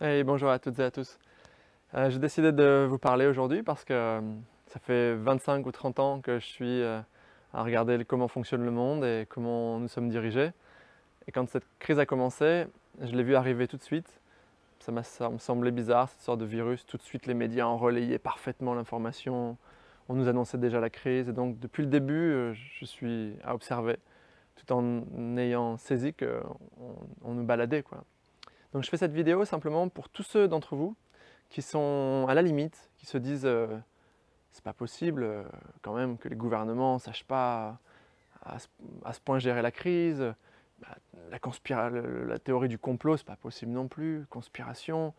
bonjour à toutes et à tous. Euh, j'ai décidé de vous parler aujourd'hui parce que euh, ça fait 25 ou 30 ans que je suis euh, à regarder comment fonctionne le monde et comment nous sommes dirigés. Et quand cette crise a commencé, je l'ai vu arriver tout de suite. Ça, ça me semblait bizarre, cette sorte de virus. Tout de suite, les médias ont relayé parfaitement l'information. On nous annonçait déjà la crise. Et donc, depuis le début, je suis à observer, tout en ayant saisi qu'on on nous baladait. Quoi. Donc je fais cette vidéo simplement pour tous ceux d'entre vous qui sont à la limite, qui se disent euh, c'est pas possible euh, quand même que les gouvernements ne sachent pas à ce, point gérer la crise, bah, la, théorie du complot, c'est pas possible non plus, conspiration.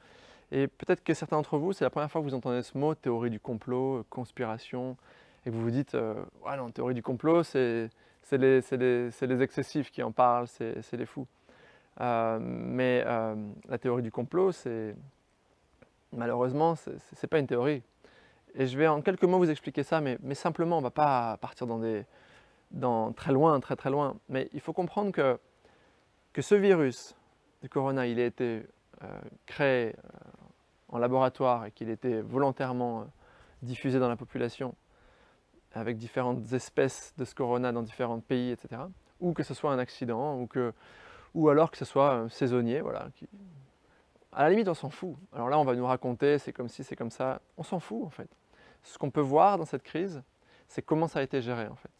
Et peut-être que certains d'entre vous, c'est la première fois que vous entendez ce mot, théorie du complot, conspiration, et vous vous dites, voilà euh, non, théorie du complot, c'est les, les excessifs qui en parlent, c'est les fous. Euh, mais euh, la théorie du complot, c'est malheureusement, ce n'est pas une théorie. Et je vais en quelques mots vous expliquer ça, mais, simplement, on ne va pas partir dans des, très loin, très très loin. Mais il faut comprendre que, que ce virus du corona, il a été euh, créé en laboratoire et qu'il était volontairement diffusé dans la population avec différentes espèces de ce corona dans différents pays, etc. Ou que ce soit un accident, ou que ou alors que ce soit un saisonnier, voilà. Qui... À la limite, on s'en fout. Alors là, on va nous raconter, c'est comme si, c'est comme ça. On s'en fout, en fait. Ce qu'on peut voir dans cette crise, c'est comment ça a été géré, en fait.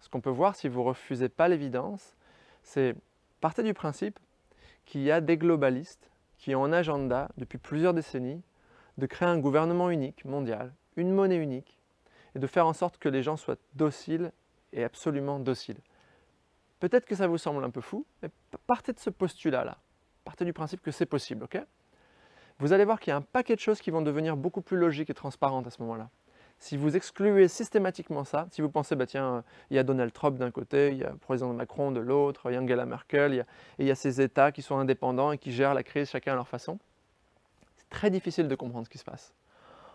Ce qu'on peut voir, si vous refusez pas l'évidence, c'est partez du principe qu'il y a des globalistes qui ont un agenda, depuis plusieurs décennies, de créer un gouvernement unique, mondial, une monnaie unique, et de faire en sorte que les gens soient dociles et absolument dociles. Peut-être que ça vous semble un peu fou, mais partez de ce postulat-là. Partez du principe que c'est possible, ok Vous allez voir qu'il y a un paquet de choses qui vont devenir beaucoup plus logiques et transparentes à ce moment-là. Si vous excluez systématiquement ça, si vous pensez, bah tiens, il y a Donald Trump d'un côté, il y a le président Macron de l'autre, il y a Angela Merkel, il y a, et il y a ces États qui sont indépendants et qui gèrent la crise chacun à leur façon, c'est très difficile de comprendre ce qui se passe.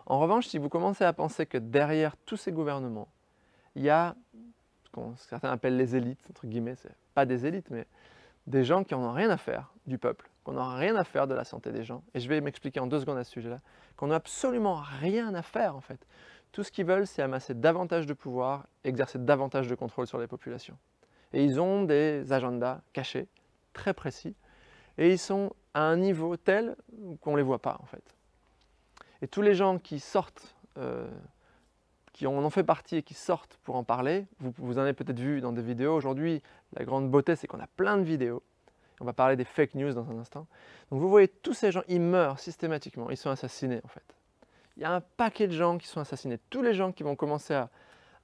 En revanche, si vous commencez à penser que derrière tous ces gouvernements, il y a certains appellent les élites, entre guillemets, c'est pas des élites, mais des gens qui n'en ont rien à faire du peuple, qu'on n'en rien à faire de la santé des gens, et je vais m'expliquer en deux secondes à ce sujet-là, qu'on n'a absolument rien à faire en fait. Tout ce qu'ils veulent, c'est amasser davantage de pouvoir, exercer davantage de contrôle sur les populations. Et ils ont des agendas cachés, très précis, et ils sont à un niveau tel qu'on ne les voit pas en fait. Et tous les gens qui sortent euh, qui en ont fait partie et qui sortent pour en parler. Vous, vous en avez peut-être vu dans des vidéos. Aujourd'hui, la grande beauté, c'est qu'on a plein de vidéos. On va parler des fake news dans un instant. Donc vous voyez, tous ces gens, ils meurent systématiquement. Ils sont assassinés, en fait. Il y a un paquet de gens qui sont assassinés. Tous les gens qui vont commencer à,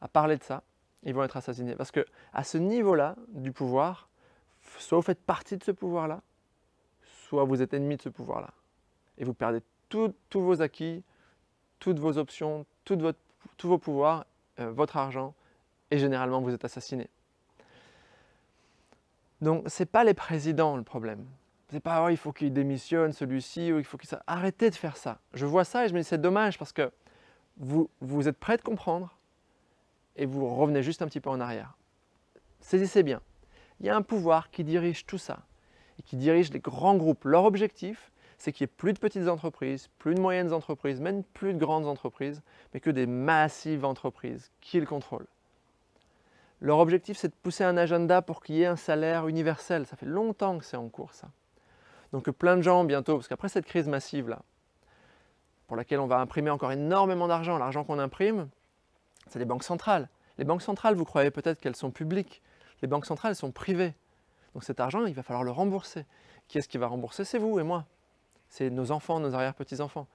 à parler de ça, ils vont être assassinés. Parce que à ce niveau-là du pouvoir, soit vous faites partie de ce pouvoir-là, soit vous êtes ennemi de ce pouvoir-là. Et vous perdez tous vos acquis, toutes vos options, toute votre tous vos pouvoirs, euh, votre argent, et généralement vous êtes assassiné. Donc ce n'est pas les présidents le problème. C'est pas oh, il faut qu'il démissionne celui-ci ou il faut qu'il arrêtent Arrêtez de faire ça. Je vois ça et je me dis c'est dommage parce que vous, vous êtes prêt de comprendre et vous revenez juste un petit peu en arrière. Saisissez bien. Il y a un pouvoir qui dirige tout ça et qui dirige les grands groupes. Leur objectif, c'est qu'il n'y ait plus de petites entreprises, plus de moyennes entreprises, même plus de grandes entreprises, mais que des massives entreprises qui le contrôlent. Leur objectif, c'est de pousser un agenda pour qu'il y ait un salaire universel. Ça fait longtemps que c'est en cours, ça. Donc plein de gens, bientôt, parce qu'après cette crise massive-là, pour laquelle on va imprimer encore énormément d'argent, l'argent qu'on imprime, c'est les banques centrales. Les banques centrales, vous croyez peut-être qu'elles sont publiques. Les banques centrales, elles sont privées. Donc cet argent, il va falloir le rembourser. Qui est-ce qui va rembourser C'est vous et moi c'est nos enfants, nos arrière-petits-enfants.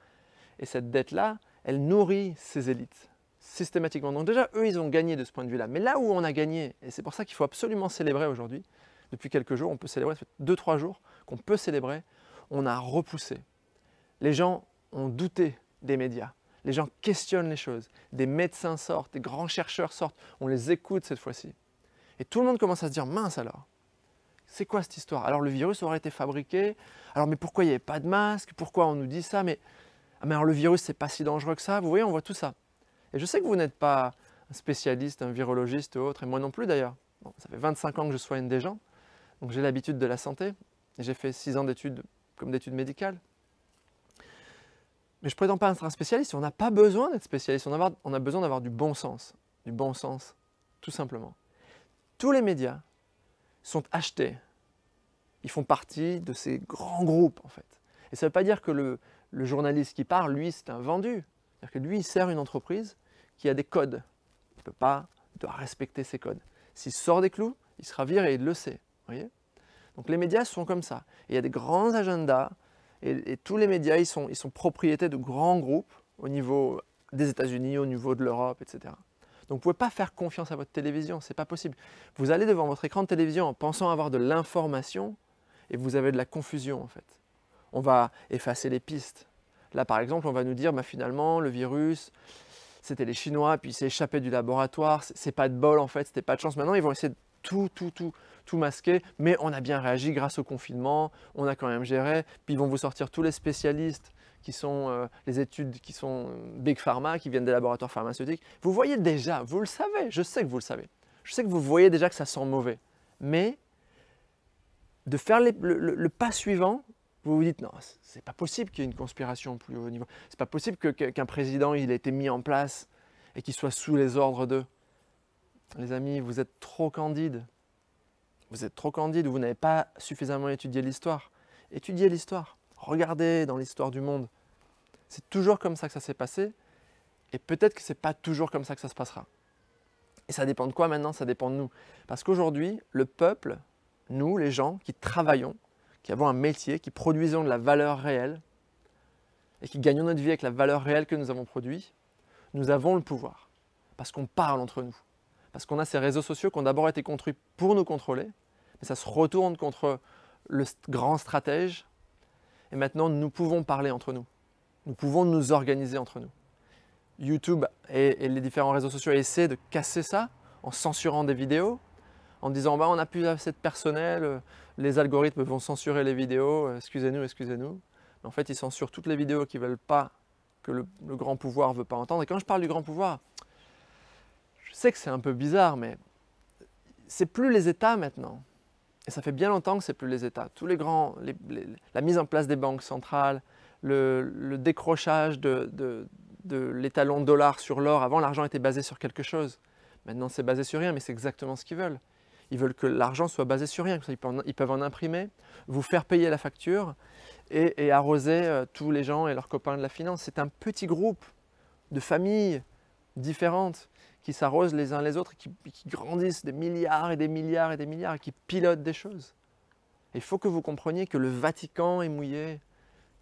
Et cette dette-là, elle nourrit ces élites systématiquement. Donc déjà, eux, ils ont gagné de ce point de vue-là. Mais là où on a gagné, et c'est pour ça qu'il faut absolument célébrer aujourd'hui, depuis quelques jours, on peut célébrer, ça fait 2-3 jours qu'on peut célébrer, on a repoussé. Les gens ont douté des médias. Les gens questionnent les choses. Des médecins sortent, des grands chercheurs sortent. On les écoute cette fois-ci. Et tout le monde commence à se dire, mince alors, c'est quoi cette histoire Alors le virus aurait été fabriqué, alors mais pourquoi il n'y avait pas de masque Pourquoi on nous dit ça mais, ah, mais alors le virus, c'est pas si dangereux que ça, vous voyez, on voit tout ça. Et je sais que vous n'êtes pas un spécialiste, un virologiste ou autre, et moi non plus d'ailleurs. Bon, ça fait 25 ans que je soigne des gens, donc j'ai l'habitude de la santé, j'ai fait 6 ans d'études comme d'études médicales. Mais je ne prétends pas être un spécialiste, on n'a pas besoin d'être spécialiste, on on a besoin d'avoir du bon sens, du bon sens, tout simplement. Tous les médias, sont achetés. Ils font partie de ces grands groupes, en fait. Et ça ne veut pas dire que le, journaliste qui parle, lui, c'est un vendu. C'est-à-dire que lui, il sert une entreprise qui a des codes. Il ne peut pas, il doit respecter ses codes. S'il sort des clous, il sera viré et il le sait. Voyez Donc les médias sont comme ça. il y a des grands agendas et, tous les médias, ils sont, ils sont propriétés de grands groupes au niveau des États-Unis, au niveau de l'Europe, etc. Donc vous pouvez pas faire confiance à votre télévision, c'est pas possible. Vous allez devant votre écran de télévision en pensant avoir de l'information et vous avez de la confusion en fait. On va effacer les pistes. Là par exemple, on va nous dire bah, finalement le virus, c'était les Chinois, puis il s'est échappé du laboratoire, c'est pas de bol en fait, c'était pas de chance. Maintenant ils vont essayer de tout, tout, tout, tout masquer, mais on a bien réagi grâce au confinement, on a quand même géré, puis ils vont vous sortir tous les spécialistes qui sont euh, les études qui sont euh, big pharma, qui viennent des laboratoires pharmaceutiques. Vous voyez déjà, vous le savez, je sais que vous le savez. Je sais que vous voyez déjà que ça sent mauvais. Mais de faire le, pas suivant, vous vous dites non, c'est pas possible qu'il y ait une conspiration au plus haut niveau. C'est pas possible qu'un que, qu'un président il ait été mis en place et qu'il soit sous les ordres d'eux. Les amis, vous êtes trop candide. Vous êtes trop candide ou vous n'avez pas suffisamment étudié l'histoire. Étudiez l'histoire. Regardez dans l'histoire du monde c'est toujours comme ça que ça s'est passé, et peut-être que c'est pas toujours comme ça que ça se passera. Et ça dépend de quoi maintenant Ça dépend de nous. Parce qu'aujourd'hui, le peuple, nous, les gens qui travaillons, qui avons un métier, qui produisons de la valeur réelle, et qui gagnons notre vie avec la valeur réelle que nous avons produite, nous avons le pouvoir. Parce qu'on parle entre nous. Parce qu'on a ces réseaux sociaux qui ont d'abord été construits pour nous contrôler, mais ça se retourne contre le grand stratège. Et maintenant, nous pouvons parler entre nous nous pouvons nous organiser entre nous. YouTube et, les différents réseaux sociaux essaient de casser ça en censurant des vidéos, en disant bah, on n'a plus assez de personnel, euh, les algorithmes vont censurer les vidéos, euh, excusez-nous, excusez-nous. en fait, ils censurent toutes les vidéos qui veulent pas, que le, grand pouvoir ne veut pas entendre. Et quand je parle du grand pouvoir, je sais que c'est un peu bizarre, mais c'est plus les États maintenant. Et ça fait bien longtemps que c'est plus les États. Tous les grands, la mise en place des banques centrales, le, décrochage de, de, de l'étalon dollar sur l'or. Avant, l'argent était basé sur quelque chose. Maintenant, c'est basé sur rien, mais c'est exactement ce qu'ils veulent. Ils veulent que l'argent soit basé sur rien. Ils peuvent en imprimer, vous faire payer la facture et, arroser euh, tous les gens et leurs copains de la finance. C'est un petit groupe de familles différentes qui s'arrosent les uns les autres, qui, qui grandissent des milliards et des milliards et des milliards et qui pilotent des choses. Il faut que vous compreniez que le Vatican est mouillé,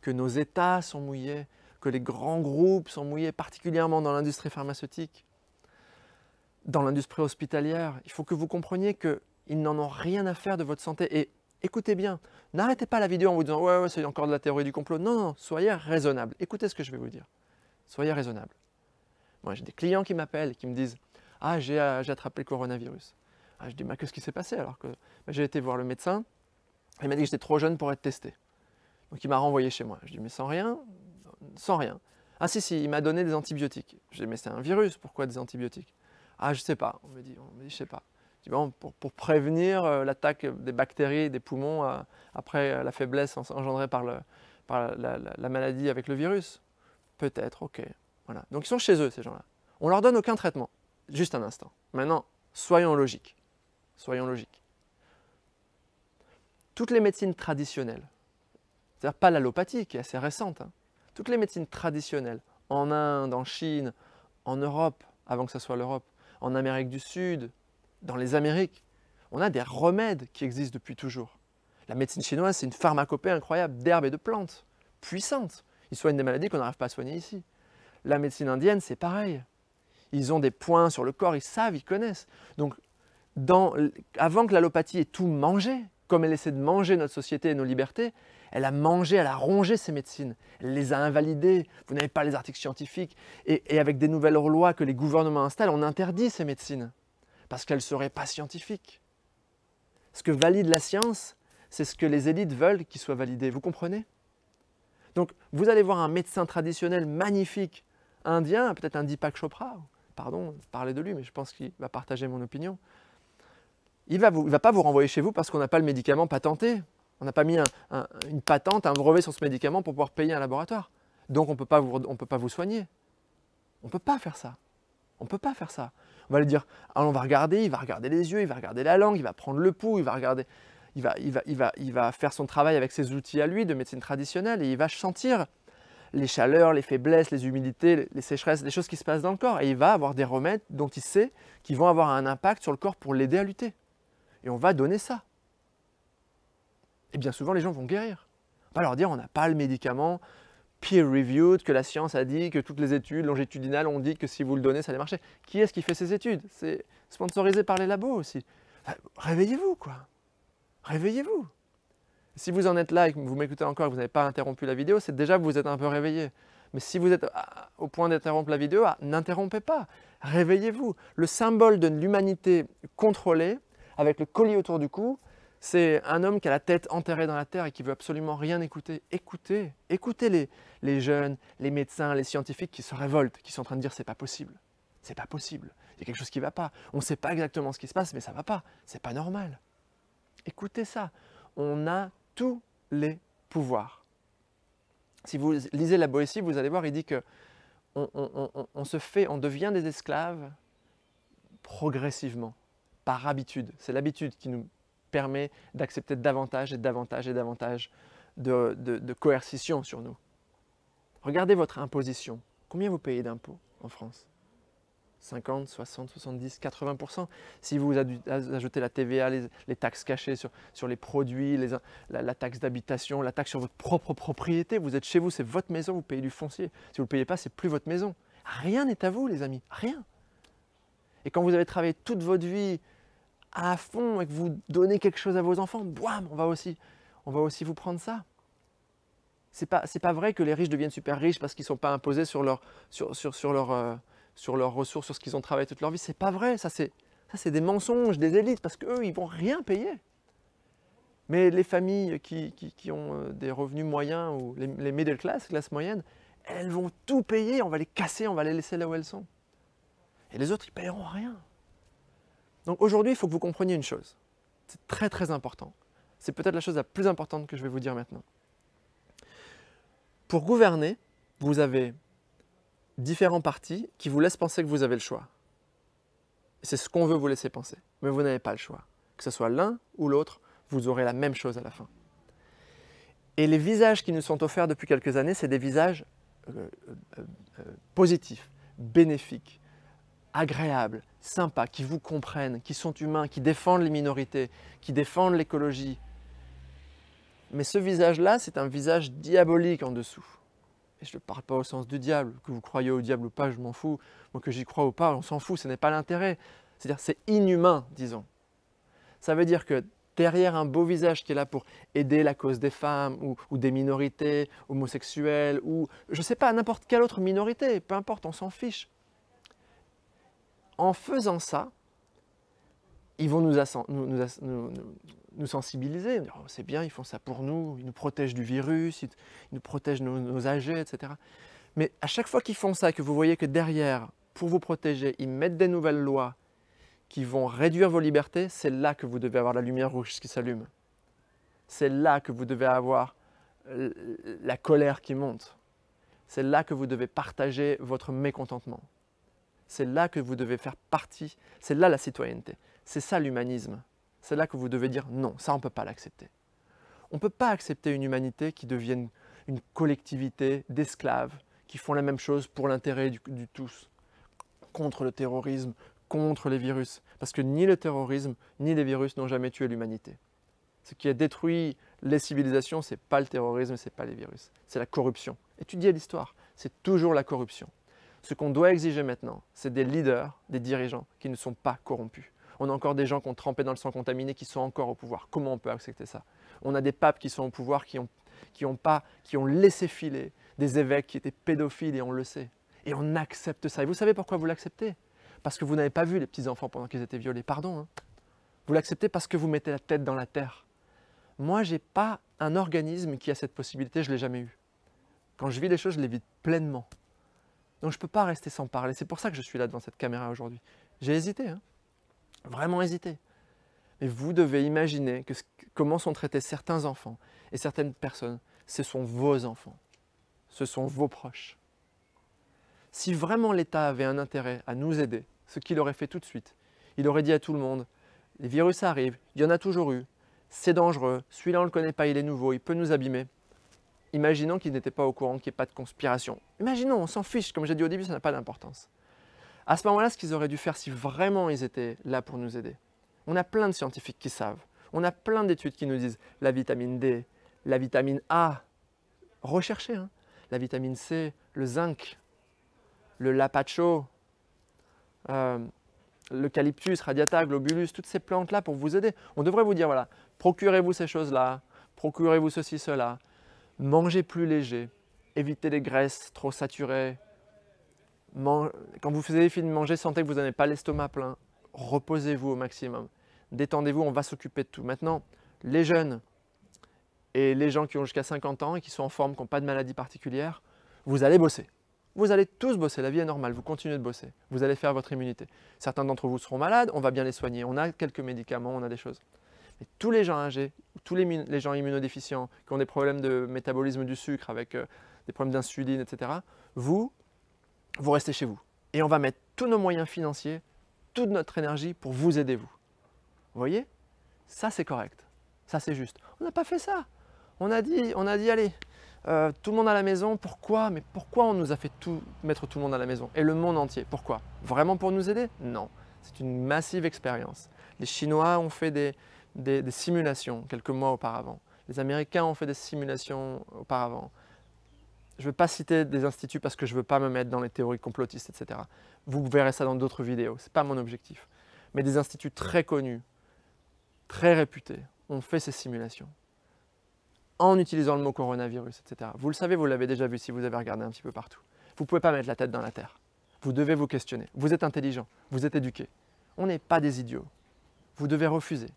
que nos États sont mouillés, que les grands groupes sont mouillés, particulièrement dans l'industrie pharmaceutique, dans l'industrie hospitalière. Il faut que vous compreniez qu'ils n'en ont rien à faire de votre santé. Et écoutez bien, n'arrêtez pas la vidéo en vous disant ouais, ouais, c'est encore de la théorie du complot. Non, non, soyez raisonnable. Écoutez ce que je vais vous dire. Soyez raisonnable. Moi, j'ai des clients qui m'appellent qui me disent Ah, j'ai attrapé le coronavirus. Ah, je dis Mais qu'est-ce qui s'est passé alors que bah, j'ai été voir le médecin Il m'a dit que j'étais trop jeune pour être testé. Donc il m'a renvoyé chez moi. Je dis mais sans rien, sans rien. Ah si si, il m'a donné des antibiotiques. Je dis mais c'est un virus, pourquoi des antibiotiques Ah je sais pas. On me dit, on me je sais pas. Je dis, bon, pour, prévenir euh, l'attaque des bactéries des poumons euh, après euh, la faiblesse engendrée par, le, la, la maladie avec le virus. Peut-être, ok. Voilà. Donc ils sont chez eux ces gens-là. On leur donne aucun traitement. Juste un instant. Maintenant, soyons logiques. Soyons logiques. Toutes les médecines traditionnelles c'est-à-dire pas l'allopathie qui est assez récente. Hein. Toutes les médecines traditionnelles, en Inde, en Chine, en Europe, avant que ce soit l'Europe, en Amérique du Sud, dans les Amériques, on a des remèdes qui existent depuis toujours. La médecine chinoise, c'est une pharmacopée incroyable d'herbes et de plantes, puissantes. Ils soignent des maladies qu'on n'arrive pas à soigner ici. La médecine indienne, c'est pareil. Ils ont des points sur le corps, ils savent, ils connaissent. Donc, avant que l'allopathie ait tout mangé, comme elle essaie de manger notre société et nos libertés, elle a mangé, elle a rongé ces médecines, elle les a invalidées, vous n'avez pas les articles scientifiques, et, avec des nouvelles lois que les gouvernements installent, on interdit ces médecines, parce qu'elles ne seraient pas scientifiques. Ce que valide la science, c'est ce que les élites veulent qu'il soit validé, vous comprenez Donc vous allez voir un médecin traditionnel magnifique, indien, peut-être un Deepak Chopra, pardon, parler de lui, mais je pense qu'il va partager mon opinion. Il ne va, pas vous renvoyer chez vous parce qu'on n'a pas le médicament patenté. On n'a pas mis une patente, un brevet sur ce médicament pour pouvoir payer un laboratoire. Donc on ne peut pas vous soigner. On ne peut pas faire ça. On ne peut pas faire ça. On va lui dire, ah, on va regarder, il va regarder les yeux, il va regarder la langue, il va prendre le pouls, il va regarder, il va, il va, il va, il va faire son travail avec ses outils à lui de médecine traditionnelle et il va sentir les chaleurs, les faiblesses, les humidités, les sécheresses, les choses qui se passent dans le corps. Et il va avoir des remèdes dont il sait qu'ils vont avoir un impact sur le corps pour l'aider à lutter. Et on va donner ça et eh bien souvent les gens vont guérir. On va leur dire on n'a pas le médicament peer-reviewed que la science a dit, que toutes les études longitudinales ont dit que si vous le donnez, ça allait marcher. Qui est-ce qui fait ces études C'est sponsorisé par les labos aussi. Euh, réveillez-vous, quoi. Réveillez-vous. Si vous en êtes là et que vous m'écoutez encore et que vous n'avez pas interrompu la vidéo, c'est déjà que vous êtes un peu réveillé. Mais si vous êtes au point d'interrompre la vidéo, ah, n'interrompez pas. Réveillez-vous. Le symbole de l'humanité contrôlée, avec le collier autour du cou, c'est un homme qui a la tête enterrée dans la terre et qui veut absolument rien écouter. Écoutez, écoutez les, les jeunes, les médecins, les scientifiques qui se révoltent, qui sont en train de dire c'est pas possible, c'est pas possible, il y a quelque chose qui va pas. On ne sait pas exactement ce qui se passe, mais ça va pas, c'est pas normal. Écoutez ça, on a tous les pouvoirs. Si vous lisez la Boétie, vous allez voir, il dit que on se fait, on devient des esclaves progressivement, par habitude. C'est l'habitude qui nous permet d'accepter davantage et davantage et davantage de, coercition sur nous. Regardez votre imposition. Combien vous payez d'impôts en France 50, 60, 70, 80 Si vous ajoutez la TVA, les, taxes cachées sur, les produits, la, la, taxe d'habitation, la taxe sur votre propre propriété, vous êtes chez vous, c'est votre maison, vous payez du foncier. Si vous ne payez pas, c'est plus votre maison. Rien n'est à vous, les amis, rien. Et quand vous avez travaillé toute votre vie à fond et que vous donnez quelque chose à vos enfants, boum, on va aussi, on va aussi vous prendre ça. C'est pas, pas vrai que les riches deviennent super riches parce qu'ils ne sont pas imposés sur leur, sur, leur, euh, sur leurs ressources, sur ce qu'ils ont travaillé toute leur vie. C'est pas vrai. Ça c'est, ça c'est des mensonges des élites parce qu'eux ils vont rien payer. Mais les familles qui, ont euh, des revenus moyens ou les, les middle class, classe moyenne, elles vont tout payer. On va les casser, on va les laisser là où elles sont. Et les autres ils paieront rien. Donc aujourd'hui, il faut que vous compreniez une chose. C'est très très important. C'est peut-être la chose la plus importante que je vais vous dire maintenant. Pour gouverner, vous avez différents partis qui vous laissent penser que vous avez le choix. C'est ce qu'on veut vous laisser penser, mais vous n'avez pas le choix. Que ce soit l'un ou l'autre, vous aurez la même chose à la fin. Et les visages qui nous sont offerts depuis quelques années, c'est des visages euh, euh, euh, positifs, bénéfiques, agréables, sympas, qui vous comprennent, qui sont humains, qui défendent les minorités, qui défendent l'écologie. Mais ce visage-là, c'est un visage diabolique en dessous. Et je ne parle pas au sens du diable, que vous croyez au diable ou pas, je m'en fous. Moi, que j'y crois ou pas, on s'en fout, ce n'est pas l'intérêt. C'est-à-dire, c'est inhumain, disons. Ça veut dire que derrière un beau visage qui est là pour aider la cause des femmes ou, ou des minorités homosexuelles ou, je ne sais pas, n'importe quelle autre minorité, peu importe, on s'en fiche en faisant ça, ils vont nous, sensibiliser, oh, c'est bien, ils font ça pour nous, ils nous protègent du virus, ils, nous protègent nos, nos âgés, etc. Mais à chaque fois qu'ils font ça, que vous voyez que derrière, pour vous protéger, ils mettent des nouvelles lois qui vont réduire vos libertés, c'est là que vous devez avoir la lumière rouge qui s'allume. C'est là que vous devez avoir la colère qui monte. C'est là que vous devez partager votre mécontentement. C'est là que vous devez faire partie. C'est là la citoyenneté. C'est ça l'humanisme. C'est là que vous devez dire non, ça on ne peut pas l'accepter. On ne peut pas accepter une humanité qui devienne une collectivité d'esclaves qui font la même chose pour l'intérêt du, tous, contre le terrorisme, contre les virus. Parce que ni le terrorisme, ni les virus n'ont jamais tué l'humanité. Ce qui a détruit les civilisations, ce n'est pas le terrorisme, ce n'est pas les virus, c'est la corruption. Étudiez l'histoire, c'est toujours la corruption. Ce qu'on doit exiger maintenant, c'est des leaders, des dirigeants qui ne sont pas corrompus. On a encore des gens qui ont trempé dans le sang contaminé qui sont encore au pouvoir. Comment on peut accepter ça On a des papes qui sont au pouvoir qui ont, pas, qui ont laissé filer des évêques qui étaient pédophiles et on le sait. Et on accepte ça. Et vous savez pourquoi vous l'acceptez Parce que vous n'avez pas vu les petits-enfants pendant qu'ils étaient violés. Pardon. Hein. vous l'acceptez parce que vous mettez la tête dans la terre. Moi, je n'ai pas un organisme qui a cette possibilité, je ne l'ai jamais eu. Quand je vis les choses, je les vis pleinement. Donc je ne peux pas rester sans parler. C'est pour ça que je suis là devant cette caméra aujourd'hui. J'ai hésité, hein. vraiment hésité. Mais vous devez imaginer comment sont traités certains enfants et certaines personnes. Ce sont vos enfants, ce sont vos proches. Si vraiment l'État avait un intérêt à nous aider, ce qu'il aurait fait tout de suite, il aurait dit à tout le monde, les virus arrivent, il y en a toujours eu, c'est dangereux, celui-là on ne le connaît pas, il est nouveau, il peut nous abîmer, Imaginons qu'ils n'étaient pas au courant, qu'il n'y ait pas de conspiration. Imaginons, on s'en fiche, comme j'ai dit au début, ça n'a pas d'importance. À ce moment-là, ce qu'ils auraient dû faire si vraiment ils étaient là pour nous aider. On a plein de scientifiques qui savent. On a plein d'études qui nous disent la vitamine D, la vitamine A, recherchez, hein. la vitamine C, le zinc, le lapacho, euh, l'eucalyptus, radiata, globulus, toutes ces plantes-là pour vous aider. On devrait vous dire, voilà, procurez-vous ces choses-là, procurez-vous ceci, cela, Mangez plus léger, évitez les graisses trop saturées. Quand vous faites fini de manger, sentez que vous n'avez pas l'estomac plein. Reposez-vous au maximum. Détendez-vous, on va s'occuper de tout. Maintenant, les jeunes et les gens qui ont jusqu'à 50 ans et qui sont en forme, qui n'ont pas de maladie particulière, vous allez bosser. Vous allez tous bosser, la vie est normale, vous continuez de bosser, vous allez faire votre immunité. Certains d'entre vous seront malades, on va bien les soigner, on a quelques médicaments, on a des choses. Et tous les gens âgés, tous les, les, gens immunodéficients qui ont des problèmes de métabolisme du sucre avec euh, des problèmes d'insuline, etc., vous, vous restez chez vous. Et on va mettre tous nos moyens financiers, toute notre énergie pour vous aider, vous. Vous voyez Ça, c'est correct. Ça, c'est juste. On n'a pas fait ça. On a dit, on a dit allez, euh, tout le monde à la maison, pourquoi Mais pourquoi on nous a fait tout, mettre tout le monde à la maison Et le monde entier, pourquoi Vraiment pour nous aider Non. C'est une massive expérience. Les Chinois ont fait des, des, simulations quelques mois auparavant. Les Américains ont fait des simulations auparavant. Je ne veux pas citer des instituts parce que je ne veux pas me mettre dans les théories complotistes, etc. Vous verrez ça dans d'autres vidéos, ce n'est pas mon objectif. Mais des instituts très connus, très réputés, ont fait ces simulations en utilisant le mot coronavirus, etc. Vous le savez, vous l'avez déjà vu si vous avez regardé un petit peu partout. Vous ne pouvez pas mettre la tête dans la terre. Vous devez vous questionner. Vous êtes intelligent, vous êtes éduqué. On n'est pas des idiots. Vous devez refuser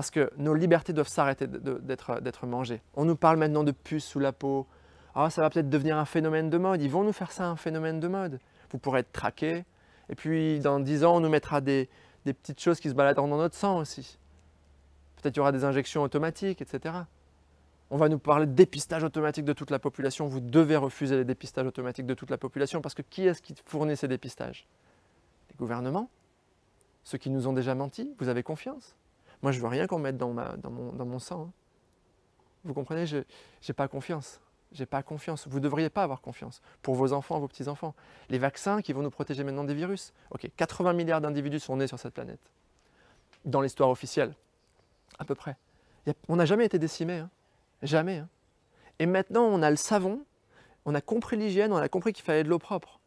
parce que nos libertés doivent s'arrêter d'être mangées. On nous parle maintenant de puces sous la peau. Ah, ça va peut-être devenir un phénomène de mode. Ils vont nous faire ça un phénomène de mode. Vous pourrez être traqué. Et puis, dans dix ans, on nous mettra des, petites choses qui se baladent dans notre sang aussi. Peut-être qu'il y aura des injections automatiques, etc. On va nous parler de dépistage automatique de toute la population. Vous devez refuser les dépistages automatiques de toute la population parce que qui est-ce qui fournit ces dépistages Les gouvernements Ceux qui nous ont déjà menti Vous avez confiance moi, je veux rien qu'on mette dans, mon, sang. Hein. Vous comprenez, je n'ai pas confiance. J'ai pas confiance. Vous ne devriez pas avoir confiance pour vos enfants, vos petits-enfants. Les vaccins qui vont nous protéger maintenant des virus. Ok, 80 milliards d'individus sont nés sur cette planète. Dans l'histoire officielle, à peu près. on n'a jamais été décimés. Hein. Jamais. Hein. Et maintenant, on a le savon, on a compris l'hygiène, on a compris qu'il fallait de l'eau propre.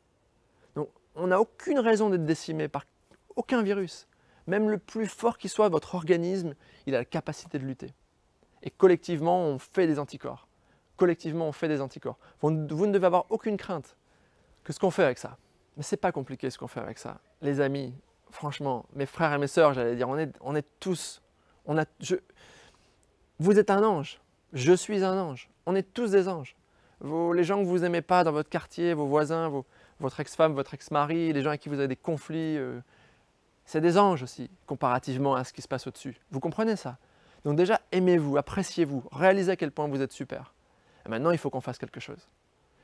Donc, on n'a aucune raison d'être décimé par aucun virus. Même le plus fort qui soit, votre organisme, il a la capacité de lutter. Et collectivement, on fait des anticorps. Collectivement, on fait des anticorps. Vous, ne devez avoir aucune crainte que ce qu'on fait avec ça. Mais ce n'est pas compliqué ce qu'on fait avec ça. Les amis, franchement, mes frères et mes sœurs, j'allais dire, on est, on est tous. On vous êtes un ange. Je suis un ange. On est tous des anges. les gens que vous aimez pas dans votre quartier, vos voisins, votre ex-femme, votre ex-mari, les gens avec qui vous avez des conflits, euh, c'est des anges aussi, comparativement à ce qui se passe au-dessus. Vous comprenez ça Donc déjà, aimez-vous, appréciez-vous, réalisez à quel point vous êtes super. Et maintenant, il faut qu'on fasse quelque chose.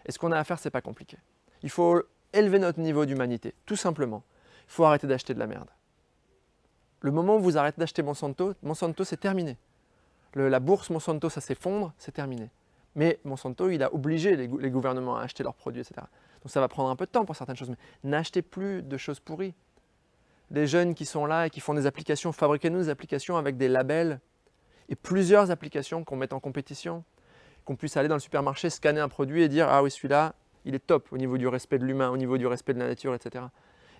Et ce qu'on a à faire, c'est pas compliqué. Il faut élever notre niveau d'humanité, tout simplement. Il faut arrêter d'acheter de la merde. Le moment où vous arrêtez d'acheter Monsanto, Monsanto, c'est terminé. la bourse Monsanto, ça s'effondre, c'est terminé. Mais Monsanto, il a obligé les, les gouvernements à acheter leurs produits, etc. Donc ça va prendre un peu de temps pour certaines choses, mais n'achetez plus de choses pourries des jeunes qui sont là et qui font des applications. Fabriquez-nous des applications avec des labels et plusieurs applications qu'on mette en compétition. Qu'on puisse aller dans le supermarché, scanner un produit et dire Ah oui, celui-là, il est top au niveau du respect de l'humain, au niveau du respect de la nature, etc.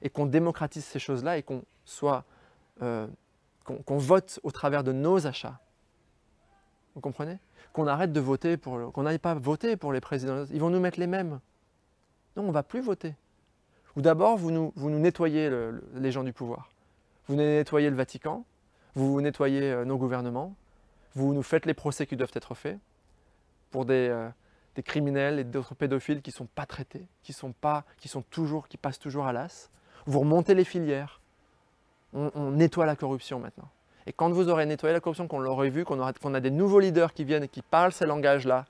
Et qu'on démocratise ces choses-là et qu'on soit. Euh, qu'on vote au travers de nos achats. Vous comprenez Qu'on arrête de voter pour. qu'on n'aille pas voter pour les présidents. Ils vont nous mettre les mêmes. Non, on ne va plus voter d'abord vous nous, nettoyez les gens du pouvoir. Vous nettoyez le Vatican, vous nettoyez euh, nos gouvernements, vous nous faites les procès qui doivent être faits pour des, euh, criminels et d'autres pédophiles qui ne sont pas traités, qui sont pas, qui sont toujours, qui passent toujours à l'as. Vous remontez les filières. On, nettoie la corruption maintenant. Et quand vous aurez nettoyé la corruption, qu'on l'aurait vu, qu'on qu'on a des nouveaux leaders qui viennent et qui parlent ces langages-là,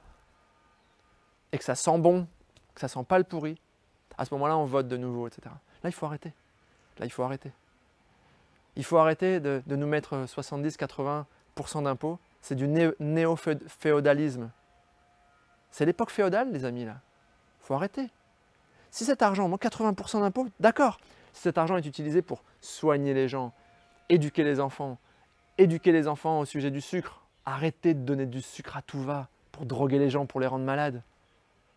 et que ça sent bon, que ça sent pas le pourri, à ce moment-là, on vote de nouveau, etc. Là, il faut arrêter. Là, il faut arrêter. Il faut arrêter de, nous mettre 70-80% euh, d'impôts. C'est du néo-féodalisme. C'est l'époque féodale, les amis, là. Il faut arrêter. Si cet argent, moi, 80% d'impôts, d'accord. Si cet argent est utilisé pour soigner les gens, éduquer les enfants, éduquer les enfants au sujet du sucre, arrêtez de donner du sucre à tout va pour droguer les gens, pour les rendre malades.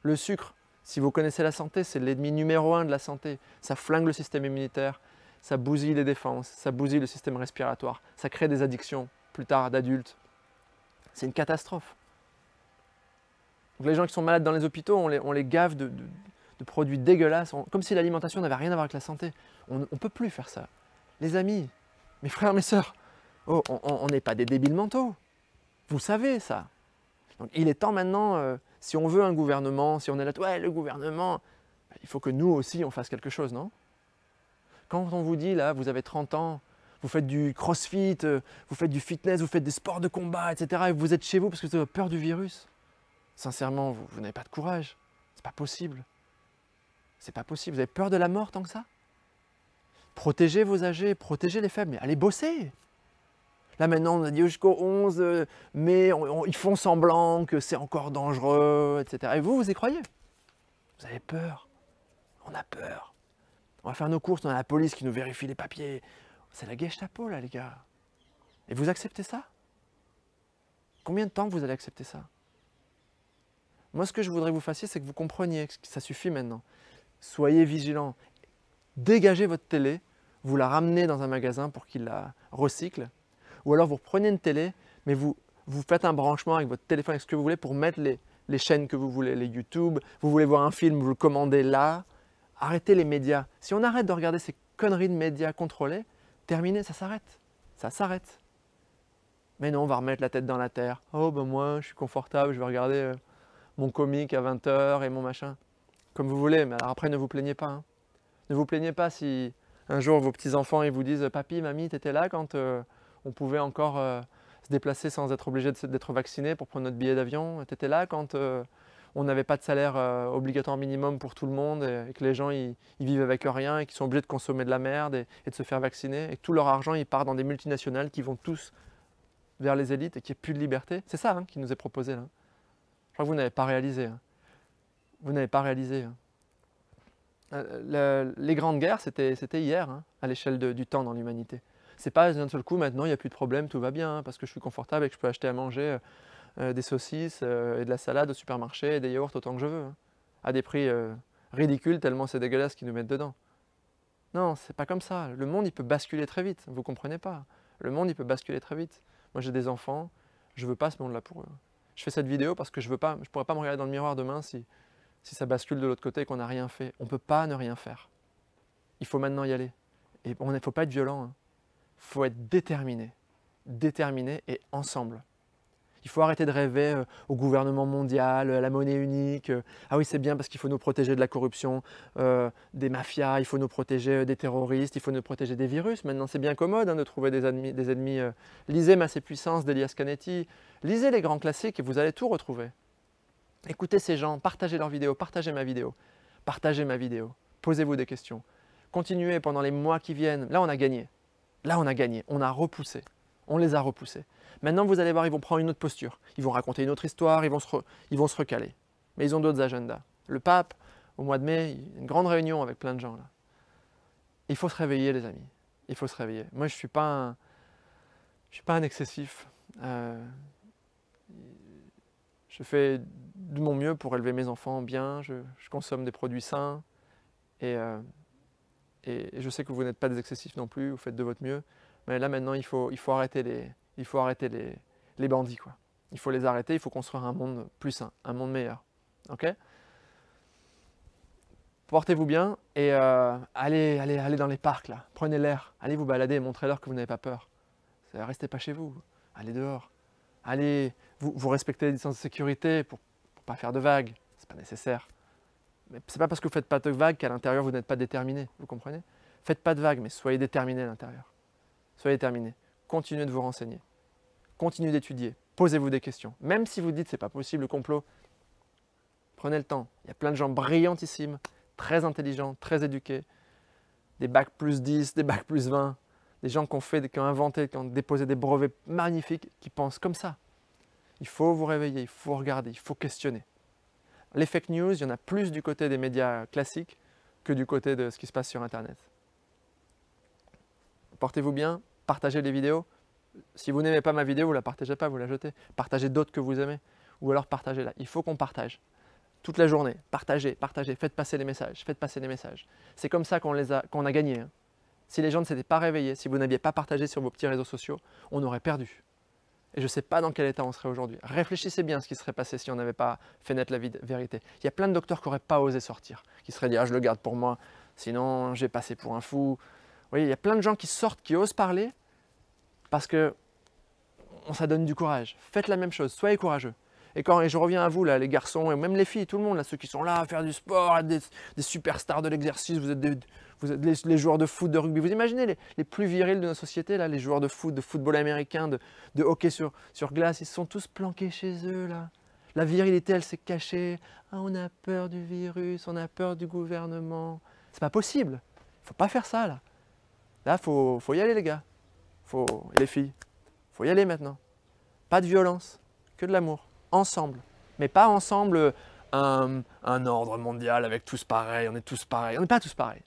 Le sucre, si vous connaissez la santé, c'est l'ennemi numéro un de la santé. Ça flingue le système immunitaire, ça bousille les défenses, ça bousille le système respiratoire, ça crée des addictions plus tard d'adultes. C'est une catastrophe. les gens qui sont malades dans les hôpitaux, on les, gave de, produits dégueulasses, comme si l'alimentation n'avait rien à voir avec la santé. On ne peut plus faire ça. Les amis, mes frères, mes sœurs, oh, on n'est pas des débiles mentaux. Vous savez ça. Donc il est temps maintenant... Euh, si on veut un gouvernement, si on est là, ouais, le gouvernement, il faut que nous aussi on fasse quelque chose, non Quand on vous dit là, vous avez 30 ans, vous faites du crossfit, euh, vous faites du fitness, vous faites des sports de combat, etc., et vous êtes chez vous parce que vous avez peur du virus, sincèrement, vous, n'avez pas de courage. C'est pas possible. C'est pas possible. Vous avez peur de la mort tant que ça Protégez vos âgés, protégez les faibles, mais allez bosser Là maintenant, on a dit jusqu'au 11 euh, mai, ils font semblant que c'est encore dangereux, etc. Et vous, vous y croyez Vous avez peur. On a peur. On va faire nos courses, on a la police qui nous vérifie les papiers. C'est la peau, là, les gars. Et vous acceptez ça Combien de temps vous allez accepter ça Moi, ce que je voudrais que vous fassiez, c'est que vous compreniez que ça suffit maintenant. Soyez vigilants. Dégagez votre télé, vous la ramenez dans un magasin pour qu'il la recycle ou alors vous prenez une télé, mais vous, vous faites un branchement avec votre téléphone, avec ce que vous voulez, pour mettre les, chaînes que vous voulez, les YouTube. Vous voulez voir un film, vous le commandez là. Arrêtez les médias. Si on arrête de regarder ces conneries de médias contrôlés, terminé, ça s'arrête. Ça s'arrête. Mais non, on va remettre la tête dans la terre. Oh ben moi, je suis confortable, je vais regarder euh, mon comique à 20h et mon machin. Comme vous voulez, mais alors après ne vous plaignez pas. Hein. Ne vous plaignez pas si un jour vos petits-enfants ils vous disent « Papy, mamie, t'étais là quand euh, on pouvait encore euh, se déplacer sans être obligé d'être vacciné pour prendre notre billet d'avion. Tu là quand euh, on n'avait pas de salaire euh, obligatoire minimum pour tout le monde et, que les gens ils, vivent avec rien et qu'ils sont obligés de consommer de la merde et, de se faire vacciner et que tout leur argent il part dans des multinationales qui vont tous vers les élites et qu'il n'y ait plus de liberté. C'est ça hein, qui nous est proposé là. Je crois que vous n'avez pas réalisé. Hein. Vous n'avez pas réalisé. Hein. les grandes guerres, c'était hier, à l'échelle du temps dans l'humanité. C'est pas d'un seul coup, maintenant, il n'y a plus de problème, tout va bien, hein, parce que je suis confortable et que je peux acheter à manger euh, euh, des saucisses euh, et de la salade au supermarché et des yaourts autant que je veux, hein, à des prix ridicules tellement c'est dégueulasse qu'ils nous mettent dedans. Non, c'est pas comme ça. Le monde, il peut basculer très vite. Vous comprenez pas. Le monde, il peut basculer très vite. Moi, j'ai des enfants. Je veux pas ce monde-là pour eux. Je fais cette vidéo parce que je veux pas. Je pourrais pas me regarder dans le miroir demain si, ça bascule de l'autre côté et qu'on n'a rien fait. On ne peut pas ne rien faire. Il faut maintenant y aller. Et on ne faut pas être violent. Hein. Il faut être déterminé, déterminé et ensemble. Il faut arrêter de rêver euh, au gouvernement mondial, à la monnaie unique. Euh, ah oui, c'est bien parce qu'il faut nous protéger de la corruption, euh, des mafias, il faut nous protéger des terroristes, il faut nous protéger des virus. Maintenant, c'est bien commode hein, de trouver des ennemis. lisez Masse et Puissance d'Elias Canetti, lisez les grands classiques et vous allez tout retrouver. Écoutez ces gens, partagez leurs vidéos, partagez ma vidéo, partagez ma vidéo, posez-vous des questions. Continuez pendant les mois qui viennent. Là, on a gagné. Là, on a gagné, on a repoussé, on les a repoussés. Maintenant, vous allez voir, ils vont prendre une autre posture, ils vont raconter une autre histoire, ils vont se, ils vont se recaler. Mais ils ont d'autres agendas. Le pape, au mois de mai, il y a une grande réunion avec plein de gens là. Il faut se réveiller, les amis. Il faut se réveiller. Moi, je suis pas je suis pas un excessif. Euh, je fais de mon mieux pour élever mes enfants bien. Je, consomme des produits sains et euh, et, je sais que vous n'êtes pas des excessifs non plus, vous faites de votre mieux, mais là maintenant il faut, il faut arrêter, les, il faut arrêter les, bandits. Quoi. Il faut les arrêter, il faut construire un monde plus sain, un monde meilleur. Ok Portez-vous bien et euh, allez, allez, allez dans les parcs là, prenez l'air, allez vous balader, montrez-leur que vous n'avez pas peur. Restez pas chez vous, allez dehors. Allez, vous, respectez les distances de sécurité pour ne pas faire de vagues, c'est pas nécessaire. Ce n'est pas parce que vous faites pas de vagues qu'à l'intérieur vous n'êtes pas déterminé, vous comprenez Faites pas de vagues, mais soyez déterminé à l'intérieur. Soyez déterminé. Continuez de vous renseigner. Continuez d'étudier. Posez-vous des questions. Même si vous dites n'est pas possible le complot, prenez le temps. Il y a plein de gens brillantissimes, très intelligents, très éduqués, des bacs plus 10, des bacs plus 20, des gens qui ont fait, qui ont inventé, qui ont déposé des brevets magnifiques, qui pensent comme ça. Il faut vous réveiller, il faut regarder, il faut questionner les fake news, il y en a plus du côté des médias classiques que du côté de ce qui se passe sur Internet. Portez-vous bien, partagez les vidéos. Si vous n'aimez pas ma vidéo, vous ne la partagez pas, vous la jetez. Partagez d'autres que vous aimez. Ou alors partagez-la. Il faut qu'on partage. Toute la journée, partagez, partagez, faites passer les messages, faites passer les messages. C'est comme ça qu'on a, qu'on a gagné. Hein. Si les gens ne s'étaient pas réveillés, si vous n'aviez pas partagé sur vos petits réseaux sociaux, on aurait perdu et je ne sais pas dans quel état on serait aujourd'hui. Réfléchissez bien ce qui serait passé si on n'avait pas fait naître la vérité. Il y a plein de docteurs qui n'auraient pas osé sortir, qui seraient dit ah, je le garde pour moi, sinon j'ai passé pour un fou. Vous voyez, il y a plein de gens qui sortent, qui osent parler, parce que ça donne du courage. Faites la même chose, soyez courageux. Et quand et je reviens à vous, là, les garçons, et même les filles, tout le monde, là, ceux qui sont là à faire du sport, être des, superstars de l'exercice, vous êtes, vous êtes les, joueurs de foot, de rugby. Vous imaginez les, les, plus virils de notre société, là, les joueurs de foot, de football américain, de, de hockey sur, sur glace, ils sont tous planqués chez eux, là. La virilité, elle s'est cachée. Ah, on a peur du virus, on a peur du gouvernement. C'est pas possible. Faut pas faire ça, là. Là, faut, faut y aller, les gars. Faut, les filles. Faut y aller maintenant. Pas de violence, que de l'amour ensemble. Mais pas ensemble euh, un, ordre mondial avec tous pareils, on est tous pareils. On n'est pas tous pareils.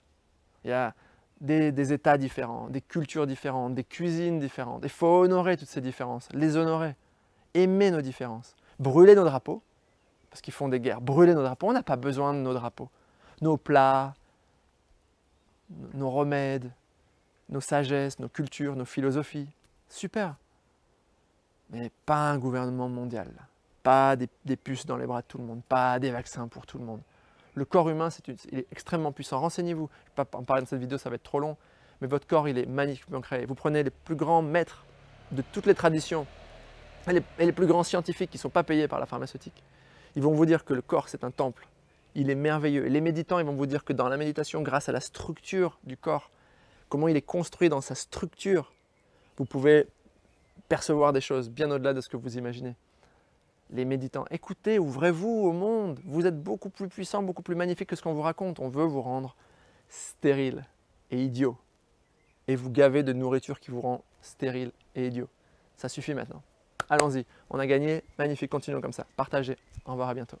Il y a des, des, états différents, des cultures différentes, des cuisines différentes. Il faut honorer toutes ces différences, les honorer, aimer nos différences, brûler nos drapeaux, parce qu'ils font des guerres, brûler nos drapeaux. On n'a pas besoin de nos drapeaux. Nos plats, nos remèdes, nos sagesses, nos cultures, nos philosophies. Super. Mais pas un gouvernement mondial pas des, puces dans les bras de tout le monde, pas des vaccins pour tout le monde. Le corps humain, c'est une, il est extrêmement puissant. Renseignez-vous. Je ne vais pas en parler dans cette vidéo, ça va être trop long. Mais votre corps, il est magnifiquement créé. Vous prenez les plus grands maîtres de toutes les traditions et les, les plus grands scientifiques qui ne sont pas payés par la pharmaceutique. Ils vont vous dire que le corps, c'est un temple. Il est merveilleux. Et les méditants, ils vont vous dire que dans la méditation, grâce à la structure du corps, comment il est construit dans sa structure, vous pouvez percevoir des choses bien au-delà de ce que vous imaginez les méditants, écoutez, ouvrez-vous au monde, vous êtes beaucoup plus puissant, beaucoup plus magnifique que ce qu'on vous raconte, on veut vous rendre stérile et idiot, et vous gaver de nourriture qui vous rend stérile et idiot. Ça suffit maintenant. Allons-y, on a gagné, magnifique, continuons comme ça, partagez, au revoir à bientôt.